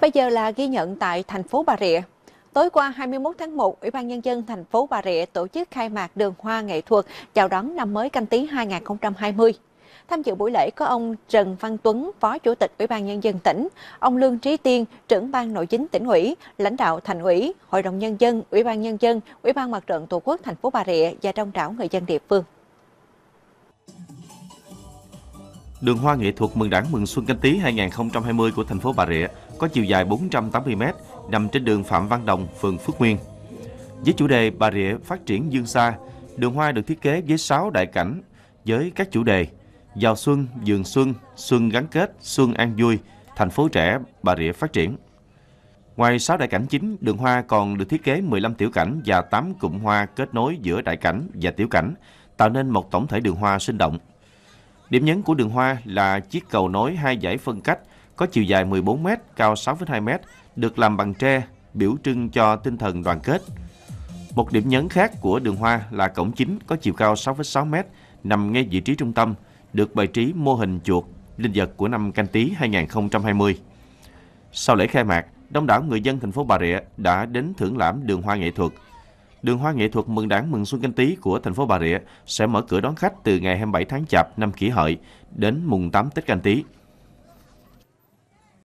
Bây giờ là ghi nhận tại thành phố Bà Rịa. Tối qua 21 tháng 1, Ủy ban Nhân dân thành phố Bà Rịa tổ chức khai mạc đường hoa nghệ thuật chào đón năm mới canh tí 2020. Tham dự buổi lễ có ông Trần Văn Tuấn, Phó Chủ tịch Ủy ban Nhân dân tỉnh, ông Lương Trí Tiên, trưởng ban nội chính tỉnh ủy, lãnh đạo thành ủy, Hội đồng Nhân dân, Ủy ban Nhân dân, Ủy ban Mặt trận Tổ quốc thành phố Bà Rịa và đông đảo người dân địa phương. Đường hoa nghệ thuật mừng đảng mừng xuân canh tí 2020 của thành phố Bà Rịa – có chiều dài 480 m, nằm trên đường Phạm Văn Đồng, phường Phước Nguyên. Với chủ đề Bà Rịa phát triển dương xa, đường hoa được thiết kế với 6 đại cảnh với các chủ đề Giàu xuân, vườn xuân, xuân gắn kết, xuân an vui, thành phố trẻ Bà Rịa phát triển. Ngoài 6 đại cảnh chính, đường hoa còn được thiết kế 15 tiểu cảnh và 8 cụm hoa kết nối giữa đại cảnh và tiểu cảnh, tạo nên một tổng thể đường hoa sinh động. Điểm nhấn của đường hoa là chiếc cầu nối hai dãy phân cách có chiều dài 14 m, cao 6,2 m, được làm bằng tre, biểu trưng cho tinh thần đoàn kết. Một điểm nhấn khác của đường hoa là cổng chính có chiều cao 6,6 m, nằm ngay vị trí trung tâm, được bày trí mô hình chuột, linh vật của năm canh tí 2020. Sau lễ khai mạc, đông đảo người dân thành phố Bà Rịa đã đến thưởng lãm đường hoa nghệ thuật. Đường hoa nghệ thuật mừng đảng mừng xuân canh tí của thành phố Bà Rịa sẽ mở cửa đón khách từ ngày 27 tháng Chạp năm kỷ hợi đến mùng 8 Tết canh tí.